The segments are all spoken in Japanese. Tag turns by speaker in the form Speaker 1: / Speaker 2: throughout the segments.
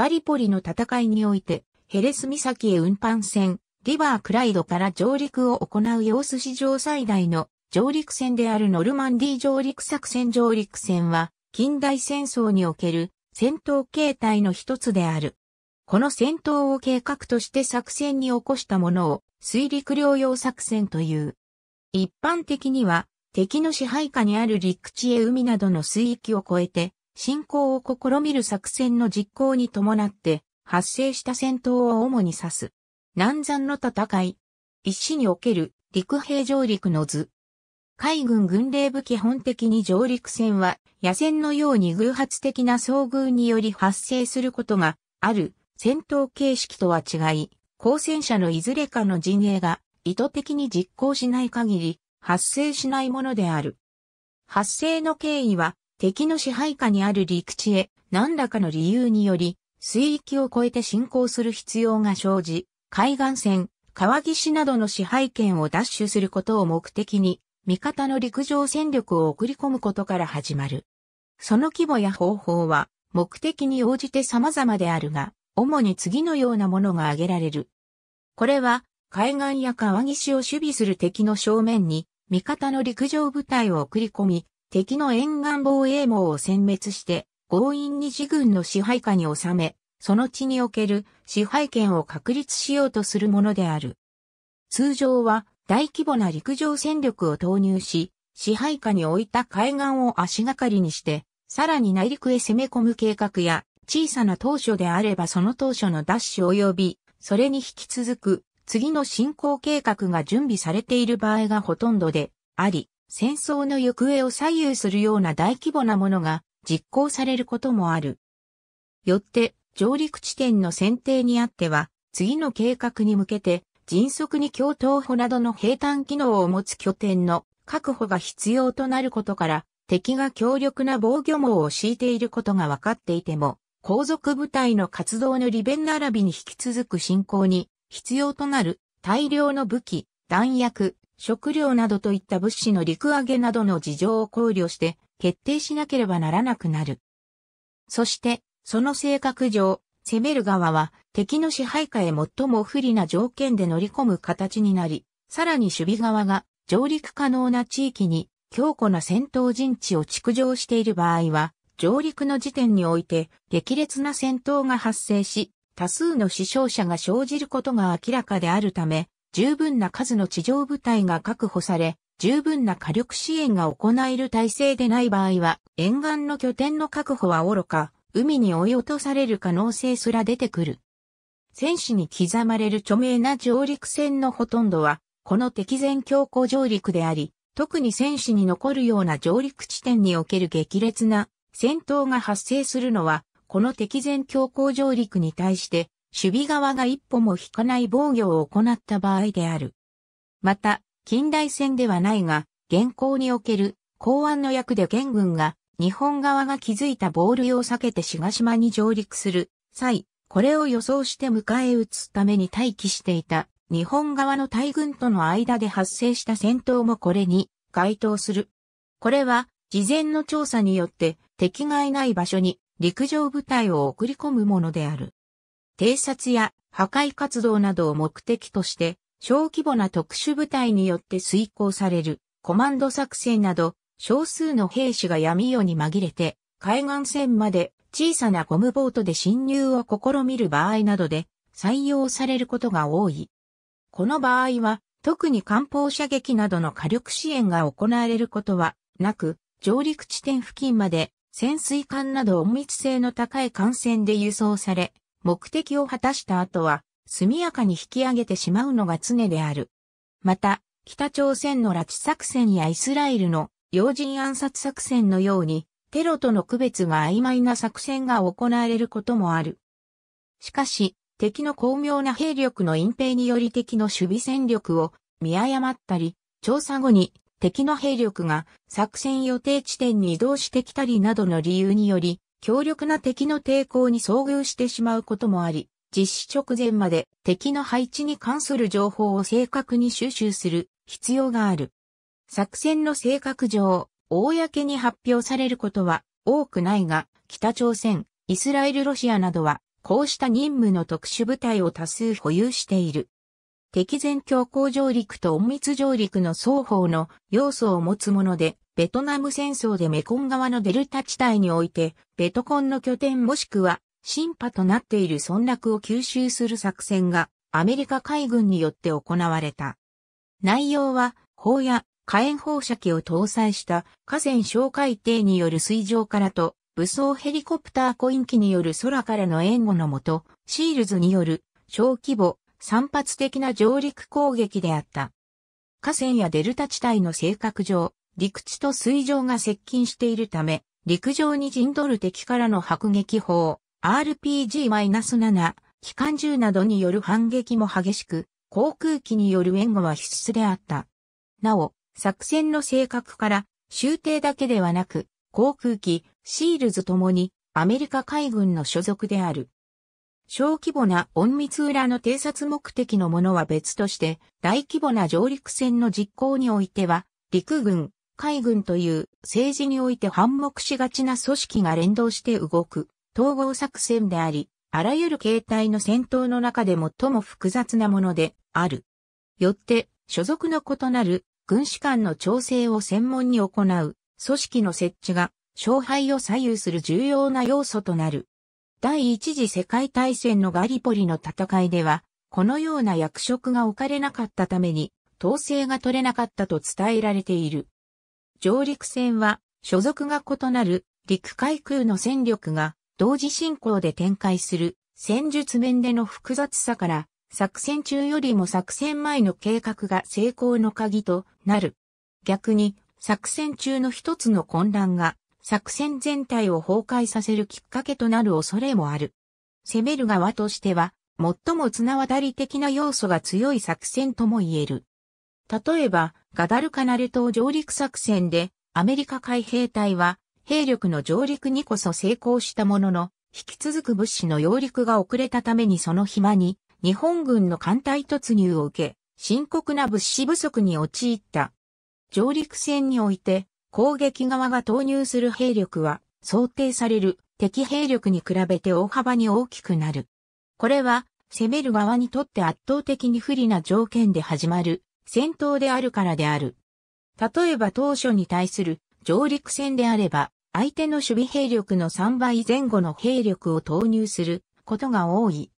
Speaker 1: ガリポリの戦いにおいて、ヘレス岬へ運搬船、リバークライドから上陸を行う様子史上最大の上陸戦であるノルマンディ上陸作戦上陸戦は、近代戦争における戦闘形態の一つである。この戦闘を計画として作戦に起こしたものを水陸両用作戦という。一般的には敵の支配下にある陸地へ海などの水域を越えて侵攻を試みる作戦の実行に伴って発生した戦闘を主に指す。南山の戦い。一死における陸兵上陸の図。海軍軍令部基本的に上陸戦は野戦のように偶発的な遭遇により発生することがある戦闘形式とは違い、交戦者のいずれかの陣営が意図的に実行しない限り発生しないものである。発生の経緯は敵の支配下にある陸地へ何らかの理由により、水域を越えて侵攻する必要が生じ、海岸線、川岸などの支配権を奪取することを目的に、味方の陸上戦力を送り込むことから始まる。その規模や方法は、目的に応じて様々であるが、主に次のようなものが挙げられる。これは、海岸や川岸を守備する敵の正面に、味方の陸上部隊を送り込み、敵の沿岸防衛網を殲滅して、強引に自軍の支配下に収め、その地における支配権を確立しようとするものである。通常は大規模な陸上戦力を投入し、支配下に置いた海岸を足がかりにして、さらに内陸へ攻め込む計画や、小さな当初であればその当初の奪取及び、それに引き続く、次の進行計画が準備されている場合がほとんどであり、戦争の行方を左右するような大規模なものが実行されることもある。よって、上陸地点の選定にあっては、次の計画に向けて、迅速に共闘歩などの平坦機能を持つ拠点の確保が必要となることから、敵が強力な防御網を敷いていることが分かっていても、皇族部隊の活動の利便並びに引き続く進行に必要となる大量の武器、弾薬、食料などといった物資の陸揚げなどの事情を考慮して決定しなければならなくなる。そして、その性格上、攻める側は敵の支配下へ最も不利な条件で乗り込む形になり、さらに守備側が上陸可能な地域に強固な戦闘陣地を築城している場合は、上陸の時点において激烈な戦闘が発生し、多数の死傷者が生じることが明らかであるため、十分な数の地上部隊が確保され、十分な火力支援が行える体制でない場合は、沿岸の拠点の確保はおろか、海に追い落とされる可能性すら出てくる。戦士に刻まれる著名な上陸戦のほとんどは、この敵前強行上陸であり、特に戦士に残るような上陸地点における激烈な戦闘が発生するのは、この敵前強行上陸に対して守備側が一歩も引かない防御を行った場合である。また、近代戦ではないが、現行における公安の役で元軍が日本側が築いた防ルを避けて島々に上陸する際、これを予想して迎え撃つために待機していた日本側の大軍との間で発生した戦闘もこれに該当する。これは事前の調査によって敵がいない場所に陸上部隊を送り込むものである。偵察や破壊活動などを目的として、小規模な特殊部隊によって遂行される、コマンド作戦など、少数の兵士が闇夜に紛れて、海岸線まで小さなゴムボートで侵入を試みる場合などで採用されることが多い。この場合は、特に艦砲射撃などの火力支援が行われることはなく、上陸地点付近まで潜水艦など隠密性の高い艦船で輸送され、目的を果たした後は、速やかに引き上げてしまうのが常である。また、北朝鮮の拉致作戦やイスラエルの要人暗殺作戦のように、テロとの区別が曖昧な作戦が行われることもある。しかし、敵の巧妙な兵力の隠蔽により敵の守備戦力を見誤ったり、調査後に敵の兵力が作戦予定地点に移動してきたりなどの理由により、強力な敵の抵抗に遭遇してしまうこともあり、実施直前まで敵の配置に関する情報を正確に収集する必要がある。作戦の性格上、公に発表されることは多くないが、北朝鮮、イスラエルロシアなどは、こうした任務の特殊部隊を多数保有している。敵前強行上陸と隠密上陸の双方の要素を持つもので、ベトナム戦争でメコン川のデルタ地帯において、ベトコンの拠点もしくは、新派となっている村落を吸収する作戦が、アメリカ海軍によって行われた。内容は、砲や火炎放射器を搭載した河川小海艇による水上からと、武装ヘリコプターコイン機による空からの援護のもと、シールズによる小規模、散発的な上陸攻撃であった。河川やデルタ地帯の性格上、陸地と水上が接近しているため、陸上に陣取る敵からの迫撃砲、RPG-7、機関銃などによる反撃も激しく、航空機による援護は必須であった。なお、作戦の性格から、終艇だけではなく、航空機、シールズともに、アメリカ海軍の所属である。小規模な隠密裏の偵察目的のものは別として、大規模な上陸戦の実行においては、陸軍、海軍という政治において反目しがちな組織が連動して動く統合作戦であり、あらゆる形態の戦闘の中で最も複雑なものである。よって、所属の異なる軍士間の調整を専門に行う組織の設置が勝敗を左右する重要な要素となる。第一次世界大戦のガリポリの戦いでは、このような役職が置かれなかったために、統制が取れなかったと伝えられている。上陸船は所属が異なる陸海空の戦力が同時進行で展開する戦術面での複雑さから作戦中よりも作戦前の計画が成功の鍵となる。逆に作戦中の一つの混乱が作戦全体を崩壊させるきっかけとなる恐れもある。攻める側としては最も綱渡り的な要素が強い作戦とも言える。例えば、ガダルカナル島上陸作戦で、アメリカ海兵隊は、兵力の上陸にこそ成功したものの、引き続く物資の揚陸が遅れたためにその暇に、日本軍の艦隊突入を受け、深刻な物資不足に陥った。上陸戦において、攻撃側が投入する兵力は、想定される敵兵力に比べて大幅に大きくなる。これは、攻める側にとって圧倒的に不利な条件で始まる戦闘であるからである。例えば当初に対する上陸戦であれば、相手の守備兵力の3倍前後の兵力を投入することが多い。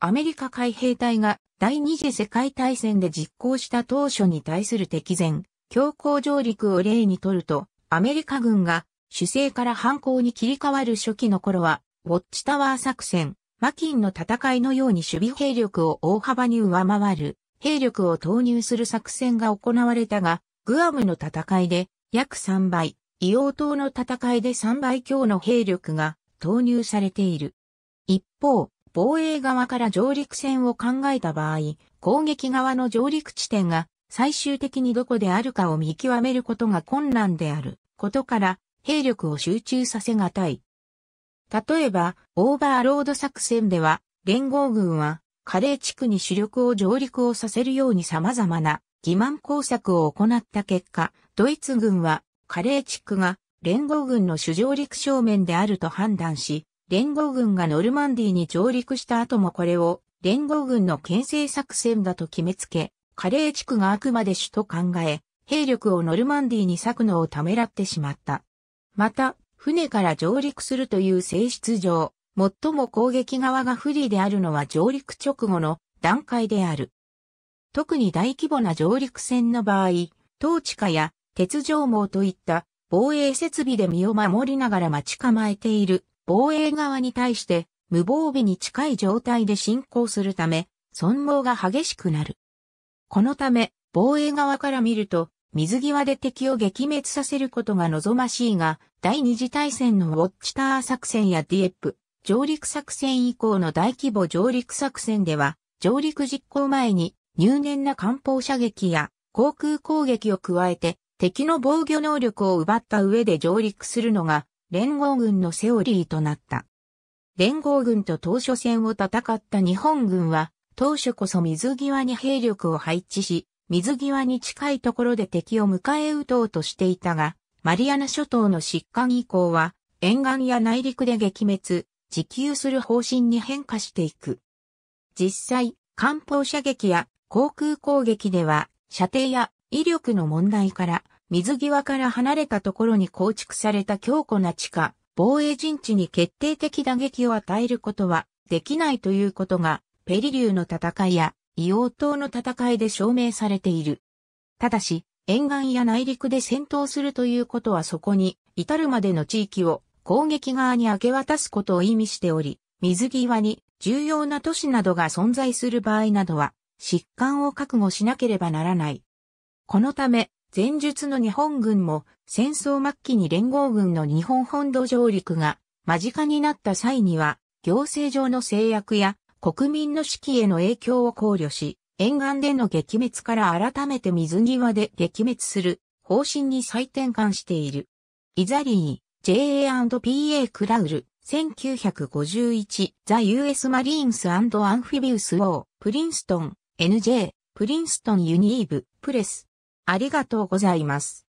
Speaker 1: アメリカ海兵隊が第二次世界大戦で実行した当初に対する敵前、強行上陸を例にとると、アメリカ軍が主勢から反攻に切り替わる初期の頃は、ウォッチタワー作戦、マキンの戦いのように守備兵力を大幅に上回る兵力を投入する作戦が行われたが、グアムの戦いで約3倍、硫黄島の戦いで3倍強の兵力が投入されている。一方、防衛側から上陸戦を考えた場合、攻撃側の上陸地点が最終的にどこであるかを見極めることが困難であることから、兵力を集中させがたい。例えば、オーバーロード作戦では、連合軍はカレー地区に主力を上陸をさせるように様々な欺瞞工作を行った結果、ドイツ軍はカレー地区が連合軍の主上陸正面であると判断し、連合軍がノルマンディーに上陸した後もこれを連合軍の牽制作戦だと決めつけ、カレー地区があくまで主と考え、兵力をノルマンディーに割くのをためらってしまった。また、船から上陸するという性質上、最も攻撃側が不利であるのは上陸直後の段階である。特に大規模な上陸戦の場合、統治下や鉄条網といった防衛設備で身を守りながら待ち構えている防衛側に対して無防備に近い状態で進行するため、損亡が激しくなる。このため、防衛側から見ると、水際で敵を撃滅させることが望ましいが、第二次大戦のウォッチター作戦やディエップ、上陸作戦以降の大規模上陸作戦では、上陸実行前に入念な艦砲射撃や航空攻撃を加えて敵の防御能力を奪った上で上陸するのが連合軍のセオリーとなった。連合軍と当初戦を戦った日本軍は当初こそ水際に兵力を配置し、水際に近いところで敵を迎え撃とうとしていたが、マリアナ諸島の疾患以降は沿岸や内陸で撃滅、自給する方針に変化していく。実際、艦砲射撃や航空攻撃では、射程や威力の問題から、水際から離れたところに構築された強固な地下、防衛陣地に決定的打撃を与えることはできないということが、ペリリューの戦いや硫黄島の戦いで証明されている。ただし、沿岸や内陸で戦闘するということはそこに至るまでの地域を攻撃側に明け渡すことを意味しており、水際に重要な都市などが存在する場合などは、疾患を覚悟しなければならない。このため、前述の日本軍も戦争末期に連合軍の日本本土上陸が間近になった際には、行政上の制約や国民の士気への影響を考慮し、沿岸での撃滅から改めて水際で撃滅する方針に再転換している。イザリー。JA&PA クラウル、1951、ザ・ US マリーンスアンフィビウス・ウォー、プリンストン、NJ、プリンストンユニーブ、プレス。ありがとうございます。